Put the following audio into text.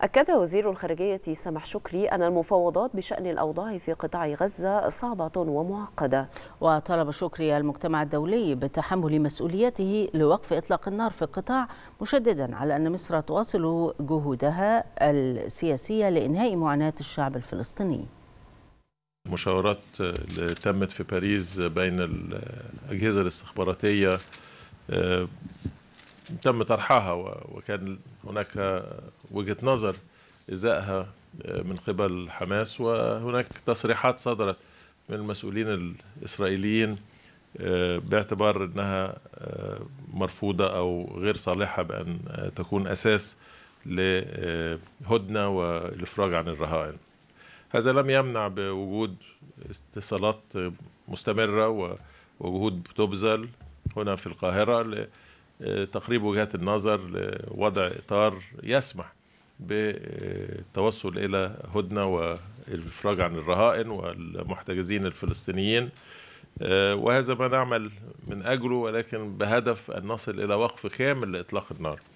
أكد وزير الخارجية سامح شكري أن المفاوضات بشأن الأوضاع في قطاع غزة صعبة ومعقدة وطلب شكري المجتمع الدولي بتحمل مسؤوليته لوقف إطلاق النار في القطاع مشددا على أن مصر تواصل جهودها السياسية لإنهاء معاناة الشعب الفلسطيني المشاورات اللي تمت في باريس بين الأجهزة الاستخباراتية آه، تم طرحها وكان هناك وجهه نظر ازائها آه، من قبل حماس وهناك تصريحات صدرت من المسؤولين الاسرائيليين آه، باعتبار انها آه، مرفوضه او غير صالحه بان تكون اساس لهدنه والافراج عن الرهائن. هذا لم يمنع بوجود اتصالات مستمره وجهود بتبذل هنا في القاهره لتقريب وجهات النظر لوضع اطار يسمح بالتوصل إلى هدنة والإفراج عن الرهائن والمحتجزين الفلسطينيين آه، وهذا ما نعمل من أجله ولكن بهدف أن نصل إلى وقف كامل لإطلاق النار